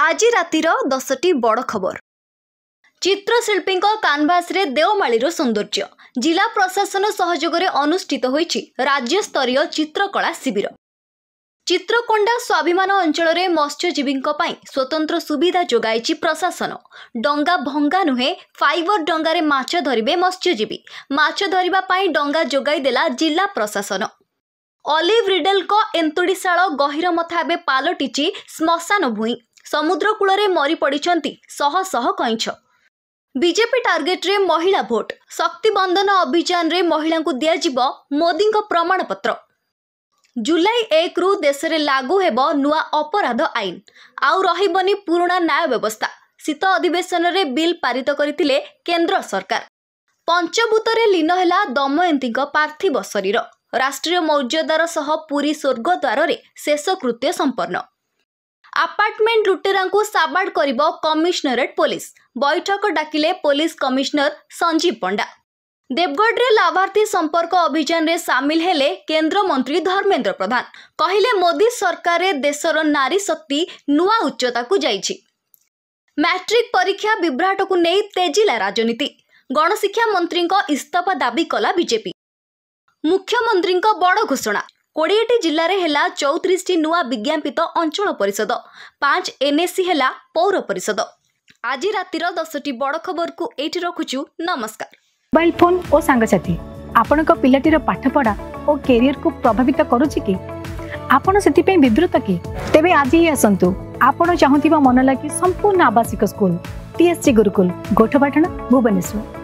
ଆଜି ରାତିର ଦଶଟି ବଡ଼ ଖବର ଚିତ୍ରଶିଳ୍ପୀଙ୍କ କାନଭାସରେ ଦେଓମାଳିର ସୌନ୍ଦର୍ଯ୍ୟ ଜିଲ୍ଲା ପ୍ରଶାସନ ସହଯୋଗରେ ଅନୁଷ୍ଠିତ ହୋଇଛି ରାଜ୍ୟସ୍ତରୀୟ ଚିତ୍ରକଳା ଶିବିର ଚିତ୍ରକୋଣ୍ଡା ସ୍ୱାଭିମାନ ଅଞ୍ଚଳରେ ମତ୍ସ୍ୟଜୀବୀଙ୍କ ପାଇଁ ସ୍ୱତନ୍ତ୍ର ସୁବିଧା ଯୋଗାଇଛି ପ୍ରଶାସନ ଡଙ୍ଗା ଭଙ୍ଗା ନୁହେଁ ଫାଇବର ଡଙ୍ଗାରେ ମାଛ ଧରିବେ ମତ୍ସ୍ୟଜୀବୀ ମାଛ ଧରିବା ପାଇଁ ଡଙ୍ଗା ଯୋଗାଇ ଦେଲା ଜିଲ୍ଲା ପ୍ରଶାସନ ଅଲିଭ୍ ରିଡେଲ୍ଙ୍କ ଏନ୍ତୁଡ଼ିଶାଳ ଗହିରମଥା ଏବେ ପାଲଟିଛି ଶ୍ମଶାନ ଭୂଇଁ ସମୁଦ୍ରକୂଳରେ ମରିପଡ଼ିଛନ୍ତି ଶହ ଶହ କଇଁଛ ବିଜେପି ଟାର୍ଗେଟରେ ମହିଳା ଭୋଟ୍ ଶକ୍ତିବନ୍ଦନ ଅଭିଯାନରେ ମହିଳାଙ୍କୁ ଦିଆଯିବ ମୋଦିଙ୍କ ପ୍ରମାଣପତ୍ର ଜୁଲାଇ ଏକରୁ ଦେଶରେ ଲାଗୁ ହେବ ନୂଆ ଅପରାଧ ଆଇନ ଆଉ ରହିବନି ପୁରୁଣା ନ୍ୟାୟ ବ୍ୟବସ୍ଥା ଶୀତ ଅଧିବେଶନରେ ବିଲ୍ ପାରିତ କରିଥିଲେ କେନ୍ଦ୍ର ସରକାର ପଞ୍ଚଭୂତରେ ଲୀନ ହେଲା ଦମୟନ୍ତୀଙ୍କ ପାର୍ଥିବ ଶରୀର ରାଷ୍ଟ୍ରୀୟ ମର୍ଯ୍ୟାଦାର ସହ ପୁରୀ ସ୍ୱର୍ଗଦ୍ୱାରରେ ଶେଷକୃତ୍ୟ ସମ୍ପନ୍ନ ଆପାର୍ଟମେଣ୍ଟ ଲୁଟେରାଙ୍କୁ ସାବାଡ କରିବ କମିଶନରେଟ୍ ପୋଲିସ ବୈଠକ ଡାକିଲେ ପୋଲିସ କମିଶନର ସଞ୍ଜୀବ ପଣ୍ଡା ଦେବଗଡ଼ରେ ଲାଭାର୍ଥୀ ସମ୍ପର୍କ ଅଭିଯାନରେ ସାମିଲ ହେଲେ କେନ୍ଦ୍ରମନ୍ତ୍ରୀ ଧର୍ମେନ୍ଦ୍ର ପ୍ରଧାନ କହିଲେ ମୋଦି ସରକାରରେ ଦେଶର ନାରୀ ଶକ୍ତି ନୂଆ ଉଚ୍ଚତାକୁ ଯାଇଛି ମ୍ୟାଟ୍ରିକ୍ ପରୀକ୍ଷା ବିଭ୍ରାଟକୁ ନେଇ ତେଜିଲା ରାଜନୀତି ଗଣଶିକ୍ଷା ମନ୍ତ୍ରୀଙ୍କ ଇସ୍ତଫା ଦାବି କଲା ବିଜେପି ମୁଖ୍ୟମନ୍ତ୍ରୀଙ୍କ ବଡ଼ ଘୋଷଣା କୋଡ଼ିଏଟି ଜିଲ୍ଲାରେ ହେଲା ଚଉତିରିଶଟି ନୂଆ ବିଜ୍ଞାପିତ ଅଞ୍ଚଳ ପରିଷଦ ପାଞ୍ଚ ଏନ୍ଏସି ହେଲା ପୌର ପରିଷଦ ଆଜି ରାତିର ଦଶଟି ବଡ଼ ଖବରକୁ ଏଇଠି ରଖୁଛୁ ନମସ୍କାର ମୋବାଇଲ ଫୋନ୍ ଓ ସାଙ୍ଗସାଥି ଆପଣଙ୍କ ପିଲାଟିର ପାଠପଢ଼ା ଓ କ୍ୟାରିୟରକୁ ପ୍ରଭାବିତ କରୁଛି କି ଆପଣ ସେଥିପାଇଁ ବିବୃତ କି ତେବେ ଆଜି ହିଁ ଆସନ୍ତୁ ଆପଣ ଚାହୁଁଥିବା ମନ ଲାଗି ସମ୍ପୂର୍ଣ୍ଣ ଆବାସିକ ସ୍କୁଲ ଟିଏସ୍ସି ଗୁରୁକୁଲ ଗୋଠପାଟଣା ଭୁବନେଶ୍ୱର